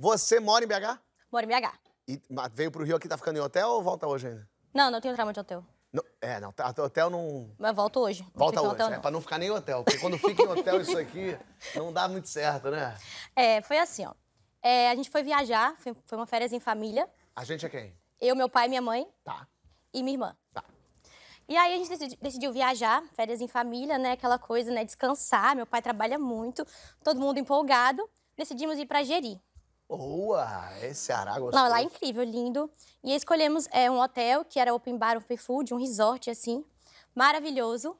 Você mora em BH? Moro em BH. E veio pro Rio aqui, tá ficando em hotel ou volta hoje ainda? Não, não tenho trauma de hotel. é, não, tá, hotel não. Mas volta hoje. Volta hoje, hotel, é, não. pra não ficar nem em hotel. Porque quando fica em hotel isso aqui não dá muito certo, né? É, foi assim, ó. É, a gente foi viajar, foi, foi uma férias em família. A gente é quem? Eu, meu pai, minha mãe. Tá. E minha irmã. Tá. E aí a gente decidiu, decidiu viajar, férias em família, né? Aquela coisa, né? Descansar. Meu pai trabalha muito, todo mundo empolgado. Decidimos ir pra Jeri, Boa! Esse é Ceará Não, lá é incrível, lindo. E escolhemos é, um hotel, que era open bar, open food, um resort, assim, maravilhoso.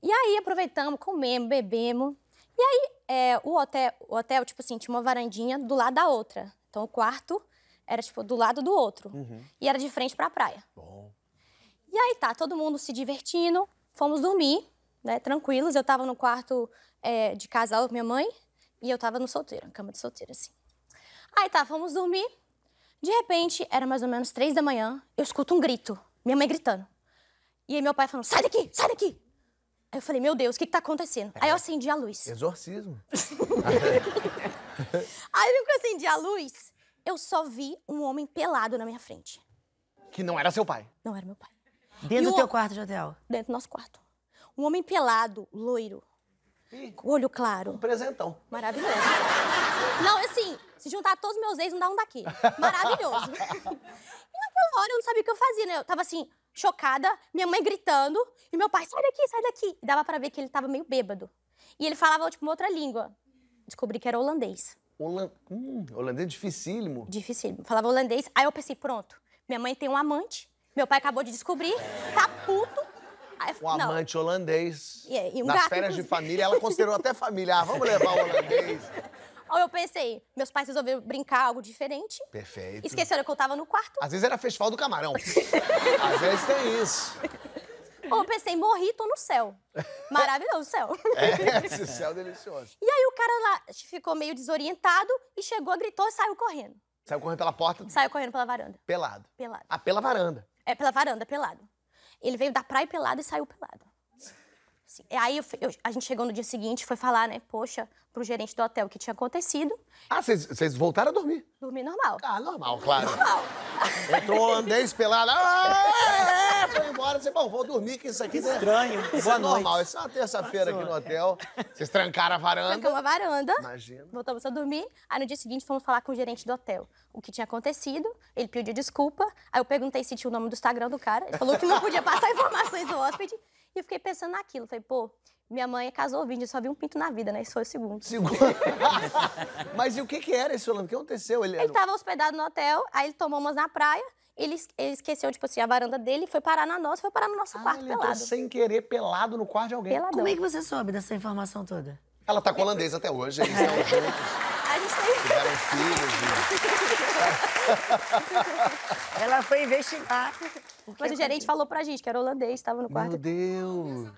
E aí aproveitamos, comemos, bebemos. E aí é, o, hotel, o hotel, tipo assim, tinha uma varandinha do lado da outra. Então o quarto era, tipo, do lado do outro. Uhum. E era de frente para a praia. Bom. E aí tá, todo mundo se divertindo, fomos dormir, né, tranquilos. Eu tava no quarto é, de casal com minha mãe e eu tava no solteiro, cama de solteiro, assim. Aí tá, fomos dormir. De repente, era mais ou menos três da manhã, eu escuto um grito. Minha mãe gritando. E aí meu pai falando, sai daqui, sai daqui. Aí eu falei, meu Deus, o que, que tá acontecendo? É. Aí eu é. acendi a luz. Exorcismo. aí eu acendi a luz, eu só vi um homem pelado na minha frente. Que não era seu pai? Não era meu pai. Dentro e do o... teu quarto de hotel? Dentro do nosso quarto. Um homem pelado, loiro. Ih, olho claro. Um presentão. Maravilhoso. Não, assim, se juntar todos os meus ex, não dá um daqui. Maravilhoso. e naquela hora eu não sabia o que eu fazia, né? Eu tava assim, chocada, minha mãe gritando, e meu pai, sai daqui, sai daqui. E dava para ver que ele tava meio bêbado. E ele falava, tipo, uma outra língua. Descobri que era holandês. Holan... Hum, holandês dificílimo. Dificílimo. Falava holandês. Aí eu pensei, pronto, minha mãe tem um amante, meu pai acabou de descobrir, tá puto, ah, um amante holandês. um Nas férias inclusive. de família, ela considerou até família. Ah, vamos levar o holandês. Ou eu pensei, meus pais resolveram brincar algo diferente. Perfeito. Esqueceram que eu tava no quarto. Às vezes era festival do camarão. Às vezes tem isso. Ou eu pensei, morri, tô no céu. Maravilhoso céu. É, esse céu delicioso. E aí o cara lá ficou meio desorientado e chegou, gritou e saiu correndo. Saiu correndo pela porta? Saiu correndo pela varanda. Pelado. Pelado. Ah, pela varanda. É, pela varanda, pelado. Ele veio da praia pelado e saiu pelado. Assim, aí eu, eu, a gente chegou no dia seguinte, foi falar, né, poxa, pro gerente do hotel o que tinha acontecido. Ah, vocês voltaram a dormir? Dormir normal. Ah, normal, claro. Normal. Entrou um holandês pelado. dizer, bom, vou dormir, que isso aqui é estranho. Isso Boa é noite. normal. Isso é uma terça-feira aqui no hotel. Vocês trancaram a varanda. Trancamos a varanda. Imagina. Voltamos a dormir. Aí no dia seguinte fomos falar com o gerente do hotel o que tinha acontecido. Ele pediu desculpa. Aí eu perguntei se tinha o nome do Instagram do cara. Ele falou que não podia passar informações do hóspede. E eu fiquei pensando naquilo. Falei, pô, minha mãe é casou vídeo, só vi um pinto na vida, né? Isso foi o segundo. Segundo? Mas e o que, que era esse Holanda? O que aconteceu? Ele, ele tava hospedado no hotel, aí ele tomou umas na praia. Ele, ele esqueceu, tipo assim, a varanda dele, foi parar na nossa, foi parar no nosso ah, quarto ele pelado. sem querer pelado no quarto de alguém. Peladão. Como é que você soube dessa informação toda? Ela tá com holandês até hoje, eles estão juntos. A gente tá Tiveram filhos. Né? Ela foi investigar. Mas o gerente falou pra gente que era holandês, estava no quarto. Meu Deus!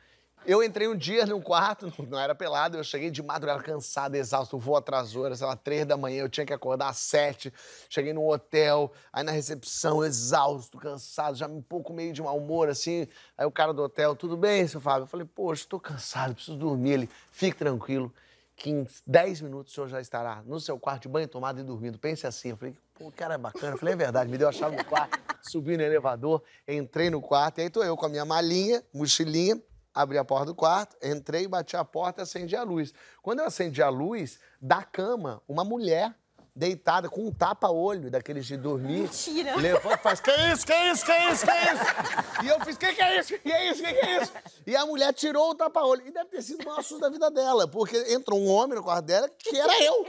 Eu entrei um dia num quarto, não era pelado, eu cheguei de madrugada cansado, exausto, voo atrasou, era, sei lá, três da manhã, eu tinha que acordar às sete. Cheguei num hotel, aí na recepção, exausto, cansado, já um pouco meio de mau humor, assim. Aí o cara do hotel, tudo bem, seu Fábio? Eu falei, poxa, tô cansado, preciso dormir. Ele, fique tranquilo, que em dez minutos o senhor já estará no seu quarto de banho tomado e dormindo. Pense assim. Eu falei, pô, o cara é bacana. Eu falei, é verdade, me deu a chave do quarto, subi no elevador, entrei no quarto, e aí tô eu com a minha malinha, mochilinha, abri a porta do quarto, entrei, bati a porta e acendi a luz. Quando eu acendi a luz, da cama, uma mulher deitada com um tapa-olho daqueles de dormir. Mentira! Levanta e faz: Que isso, que isso, que isso, que isso? E eu fiz: Que que é isso, que é isso, que é isso? E a mulher tirou o tapa-olho. E deve ter sido o maior susto da vida dela, porque entrou um homem no quarto dela que era eu.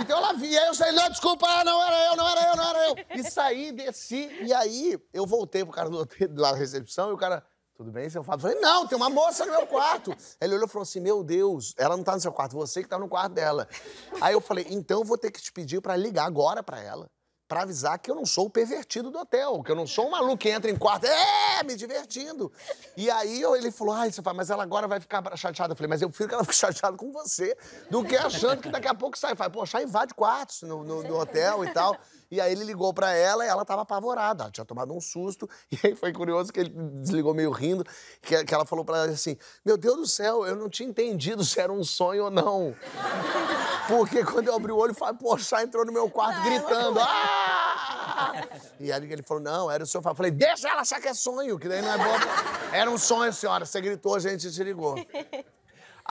Então ela via, aí eu saí: Não, desculpa, não era eu, não era eu, não era eu. E saí, desci, e aí eu voltei pro cara do hotel, lá da recepção e o cara. Tudo bem, seu Fábio? Eu falei, não, tem uma moça no meu quarto. Ele olhou e falou assim: Meu Deus, ela não tá no seu quarto, você que tá no quarto dela. Aí eu falei: Então eu vou ter que te pedir para ligar agora para ela, para avisar que eu não sou o pervertido do hotel, que eu não sou um maluco que entra em quarto, é, me divertindo. E aí eu, ele falou: Ai, seu Fábio, mas ela agora vai ficar chateada. Eu falei: Mas eu prefiro que ela fique chateada com você do que achando que daqui a pouco sai. Fala, Poxa, invade quartos no, no, no hotel e tal. E aí ele ligou para ela e ela tava apavorada, tinha tomado um susto. E aí foi curioso que ele desligou meio rindo, que, que ela falou para ela assim: Meu Deus do céu, eu não tinha entendido se era um sonho ou não. Porque quando eu abri o olho, falei, poxa, entrou no meu quarto não, gritando. Ah! E aí ele falou: não, era o seu. Eu falei, deixa ela achar que é sonho, que daí não é bom. Era um sonho, senhora. Você gritou, a gente ligou